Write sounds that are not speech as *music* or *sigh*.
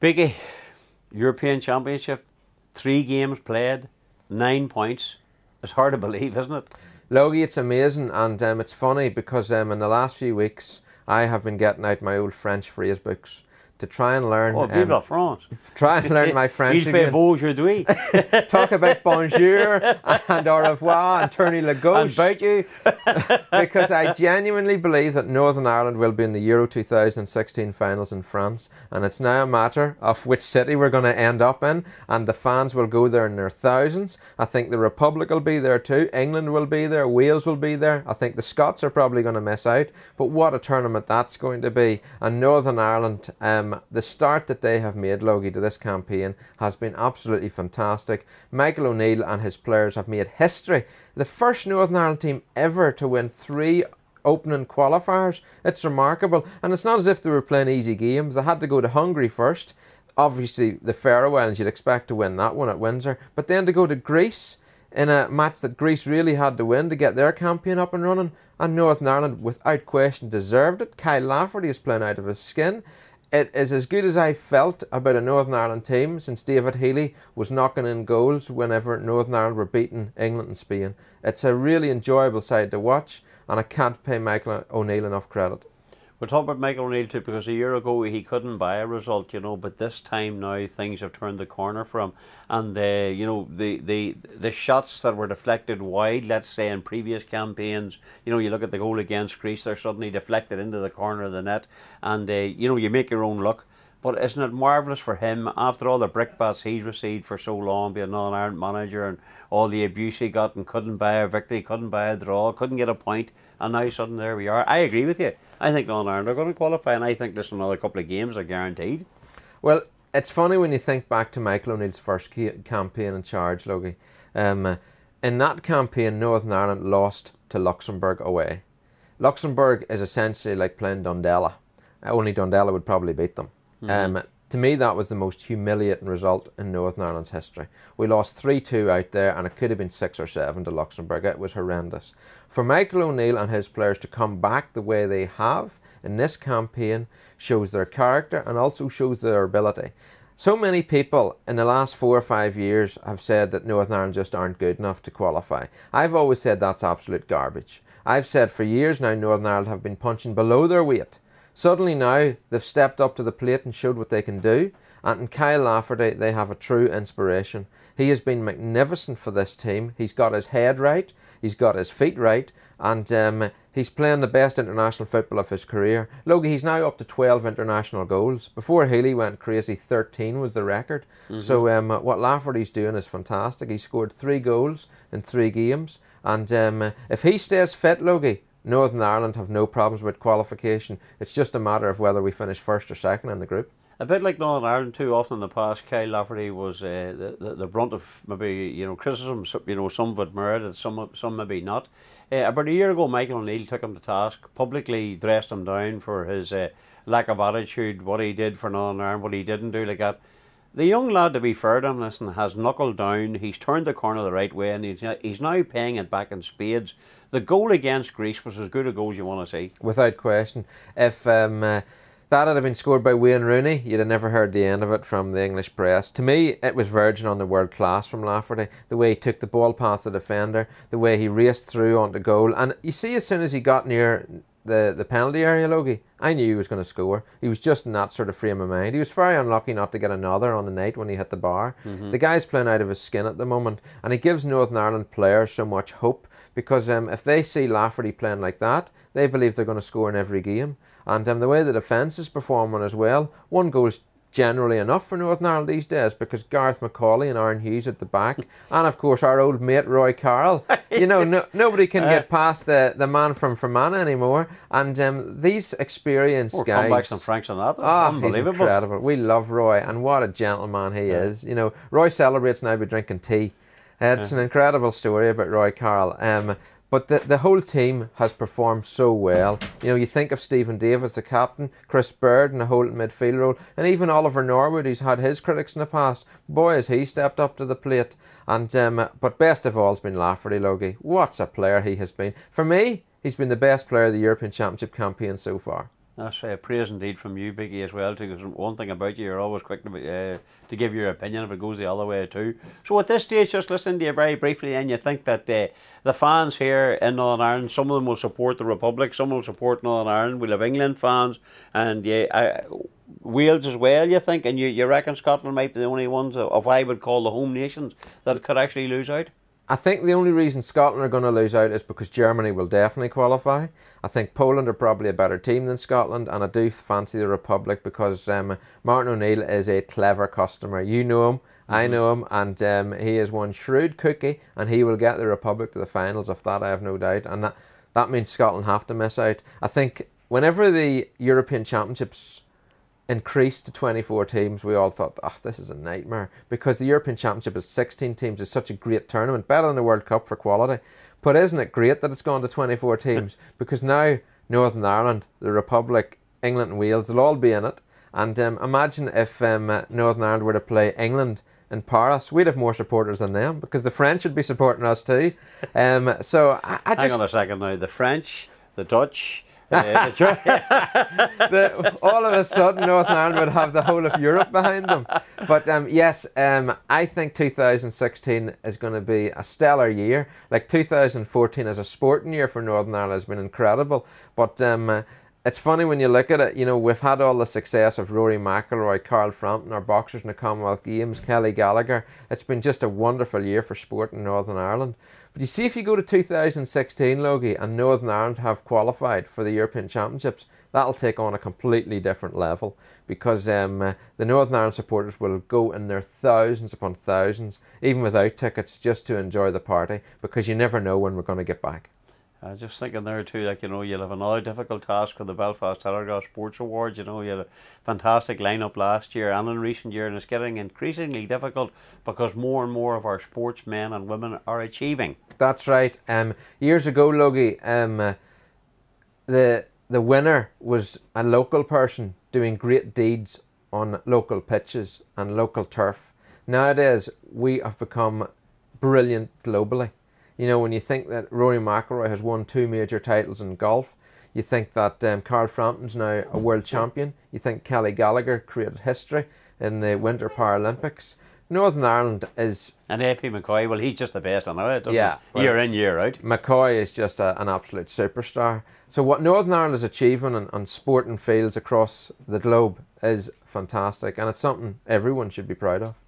Biggie, European Championship, three games played, nine points. It's hard to believe, isn't it? Logie, it's amazing, and um, it's funny because um, in the last few weeks I have been getting out my old French phrase books to try and learn. Oh, vive um, la France! Try and learn my *laughs* French. Il fait beau aujourd'hui. *laughs* Talk about bonjour and au revoir and tourney la gauche. And you. *laughs* because I genuinely believe that Northern Ireland will be in the Euro 2016 finals in France, and it's now a matter of which city we're going to end up in, and the fans will go there in their thousands. I think the Republic will be there too. England will be there. Wales will be there. I think the Scots are probably going to miss out. But what a tournament that's going to be! And Northern Ireland. Um, um, the start that they have made, Logie, to this campaign has been absolutely fantastic. Michael O'Neill and his players have made history. The first Northern Ireland team ever to win three opening qualifiers. It's remarkable. And it's not as if they were playing easy games. They had to go to Hungary first. Obviously, the Faroe Islands, you'd expect to win that one at Windsor. But then to go to Greece in a match that Greece really had to win to get their campaign up and running. And Northern Ireland, without question, deserved it. Kyle Lafferty is playing out of his skin. It is as good as I felt about a Northern Ireland team since David Healy was knocking in goals whenever Northern Ireland were beating England and Spain. It's a really enjoyable side to watch, and I can't pay Michael O'Neill enough credit. We'll talk about Michael O'Neill too, because a year ago he couldn't buy a result, you know, but this time now things have turned the corner for him. And, uh, you know, the, the, the shots that were deflected wide, let's say in previous campaigns, you know, you look at the goal against Greece, they're suddenly deflected into the corner of the net. And, uh, you know, you make your own luck. But isn't it marvellous for him, after all the brickbats he's received for so long, being non Ireland manager and all the abuse he got and couldn't buy a victory, couldn't buy a draw, couldn't get a point, and now suddenly there we are. I agree with you. I think Northern Ireland are going to qualify, and I think there's another couple of games are guaranteed. Well, it's funny when you think back to Michael O'Neill's first campaign in charge, Logie. Um, in that campaign, Northern Ireland lost to Luxembourg away. Luxembourg is essentially like playing Dundella. Only Dundella would probably beat them. Mm-hmm. Um, to me, that was the most humiliating result in Northern Ireland's history. We lost 3 2 out there, and it could have been 6 or 7 to Luxembourg. It was horrendous. For Michael O'Neill and his players to come back the way they have in this campaign shows their character and also shows their ability. So many people in the last four or five years have said that Northern Ireland just aren't good enough to qualify. I've always said that's absolute garbage. I've said for years now Northern Ireland have been punching below their weight Certainly now they've stepped up to the plate and showed what they can do. And in Kyle Lafferty, they have a true inspiration. He has been magnificent for this team. He's got his head right, he's got his feet right, and um, he's playing the best international football of his career. Logie, he's now up to 12 international goals. Before Healy went crazy, 13 was the record. Mm-hmm. So um, what Lafferty's doing is fantastic. He scored three goals in three games. And um, if he stays fit, Logie, Northern Ireland have no problems with qualification. It's just a matter of whether we finish first or second in the group. A bit like Northern Ireland too. Often in the past, Kyle Lafferty was uh, the, the, the brunt of maybe you know criticism. You know some of it merited, some some maybe not. Uh, about a year ago, Michael O'Neill took him to task, publicly dressed him down for his uh, lack of attitude, what he did for Northern Ireland, what he didn't do, like that. The young lad, to be fair to him, listen, has knuckled down. He's turned the corner the right way, and he's, he's now paying it back in spades. The goal against Greece was as good a goal as you want to see. Without question. If um, uh, that had been scored by Wayne Rooney, you'd have never heard the end of it from the English press. To me, it was verging on the world class from Lafferty. The way he took the ball past the defender, the way he raced through onto goal. And you see, as soon as he got near the, the penalty area, Logie, I knew he was going to score. He was just in that sort of frame of mind. He was very unlucky not to get another on the night when he hit the bar. Mm-hmm. The guy's playing out of his skin at the moment, and it gives Northern Ireland players so much hope because um, if they see Lafferty playing like that, they believe they're going to score in every game. And um, the way the defence is performing as well, one goal's generally enough for Northern Ireland these days because Garth McCauley and Aaron Hughes at the back, *laughs* and of course our old mate Roy Carroll. You know, no, *laughs* nobody can uh, get past the, the man from Fermanagh anymore. And um, these experienced oh, guys. comebacks and Frank Sinatra. Ah, oh, he's incredible. We love Roy, and what a gentleman he yeah. is. You know, Roy celebrates now by drinking tea. It's yeah. an incredible story about Roy Carroll. Um, but the, the whole team has performed so well. You know, you think of Stephen Davis, the captain, Chris Bird in the whole midfield role, and even Oliver Norwood, who's had his critics in the past. Boy, has he stepped up to the plate. And um, But best of all has been Lafferty, Logie. What a player he has been. For me, he's been the best player of the European Championship campaign so far. I say uh, praise indeed from you, Biggie, as well, too. Because one thing about you, you're always quick to, uh, to give your opinion if it goes the other way too. So at this stage, just listening to you very briefly, and you think that uh, the fans here in Northern Ireland, some of them will support the Republic, some will support Northern Ireland. We'll have England fans, and yeah, I, Wales as well. You think, and you you reckon Scotland might be the only ones of, of I would call the home nations that could actually lose out. I think the only reason Scotland are going to lose out is because Germany will definitely qualify. I think Poland are probably a better team than Scotland, and I do fancy the Republic because um, Martin O'Neill is a clever customer. You know him, I mm-hmm. know him, and um, he is one shrewd cookie, and he will get the Republic to the finals. Of that, I have no doubt, and that that means Scotland have to miss out. I think whenever the European Championships increased to 24 teams, we all thought, oh, this is a nightmare because the European Championship is 16 teams. It's such a great tournament, better than the World Cup for quality. But isn't it great that it's gone to 24 *laughs* teams? because now Northern Ireland, the Republic, England, and Wales will all be in it. And um, imagine if um, uh, Northern Ireland were to play England in Paris, we'd have more supporters than them because the French would be supporting us too. *laughs* Um, so I, I just... hang on a second now. The French, the Dutch, Eh, *laughs* the, all of a sudden, Northern Ireland would have the whole of Europe behind them. But um, yes, um, I think 2016 is going to be a stellar year. Like 2014 as a sporting year for Northern Ireland has been incredible. But um, it's funny when you look at it, you know, we've had all the success of Rory McIlroy, Carl Frampton, our boxers in the Commonwealth Games, Kelly Gallagher. It's been just a wonderful year for sport in Northern Ireland. But you see, if you go to 2016, Logie, and Northern Ireland have qualified for the European Championships, that'll take on a completely different level because um, uh, the Northern Ireland supporters will go in their thousands upon thousands, even without tickets, just to enjoy the party because you never know when we're going to get back. I was just thinking there too, like you know, you'll have another difficult task for the Belfast Telegraph Sports Awards. You know, you had a fantastic lineup last year and in recent years, and it's getting increasingly difficult because more and more of our sportsmen and women are achieving. That's right. Um, years ago, Logie, um, uh, the the winner was a local person doing great deeds on local pitches and local turf. Nowadays, we have become brilliant globally. You know, when you think that Rory McIlroy has won two major titles in golf, you think that um, Carl Frampton's now a world champion. You think Kelly Gallagher created history in the Winter Paralympics. Northern Ireland is. And AP McCoy, well, he's just the best, I know it. Yeah. Well, year in, year out. McCoy is just a, an absolute superstar. So, what Northern Ireland is achieving on, on sporting fields across the globe is fantastic, and it's something everyone should be proud of.